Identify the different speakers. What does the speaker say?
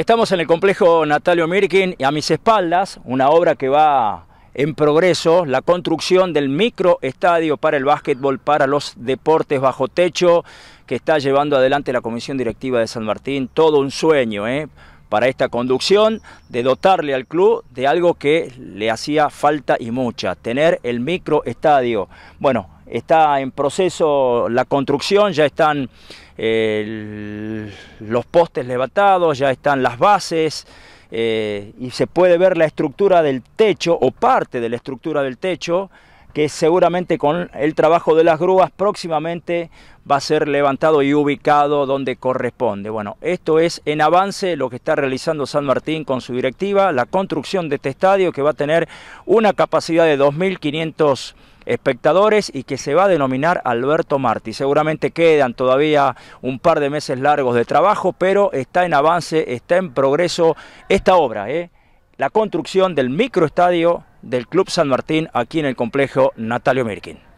Speaker 1: Estamos en el complejo Natalio Mirkin y a mis espaldas una obra que va en progreso, la construcción del microestadio para el básquetbol, para los deportes bajo techo, que está llevando adelante la Comisión Directiva de San Martín. Todo un sueño ¿eh? para esta conducción, de dotarle al club de algo que le hacía falta y mucha, tener el microestadio. Bueno, está en proceso la construcción, ya están eh, los postes levantados, ya están las bases eh, y se puede ver la estructura del techo o parte de la estructura del techo que seguramente con el trabajo de las grúas próximamente va a ser levantado y ubicado donde corresponde. Bueno, esto es en avance lo que está realizando San Martín con su directiva, la construcción de este estadio que va a tener una capacidad de 2.500 espectadores y que se va a denominar Alberto Martí. Seguramente quedan todavía un par de meses largos de trabajo, pero está en avance, está en progreso esta obra, ¿eh? la construcción del microestadio del Club San Martín aquí en el complejo Natalio Mirkin.